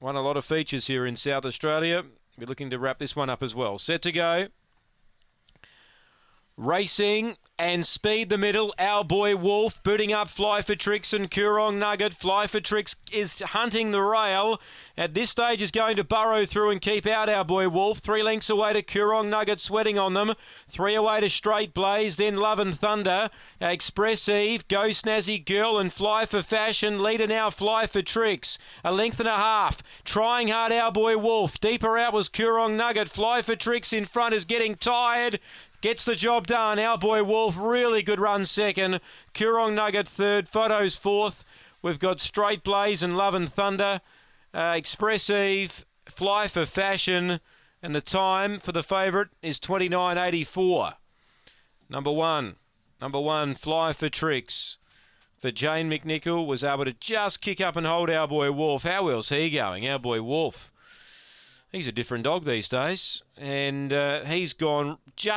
Won a lot of features here in South Australia. We're looking to wrap this one up as well. Set to go. Racing and speed the middle, our boy Wolf booting up Fly for Tricks and Kurong Nugget. Fly for Tricks is hunting the rail. At this stage is going to burrow through and keep out our boy Wolf. Three lengths away to Kurong Nugget sweating on them. Three away to Straight Blaze, then Love and Thunder. Express Eve, Go Snazzy Girl and Fly for Fashion. Leader now Fly for Tricks. A length and a half. Trying hard our boy Wolf. Deeper out was Kurong Nugget. Fly for Tricks in front is getting tired. Gets the job done. Our boy Wolf Wolf, really good run second. Kurong Nugget third. Photos fourth. We've got Straight Blaze and Love and Thunder. Uh, Express Eve, Fly for Fashion. And the time for the favourite is 29.84. Number one. Number one, Fly for Tricks. For Jane McNichol, was able to just kick up and hold our boy Wolf. How well's he going? Our boy Wolf. He's a different dog these days. And uh, he's gone just.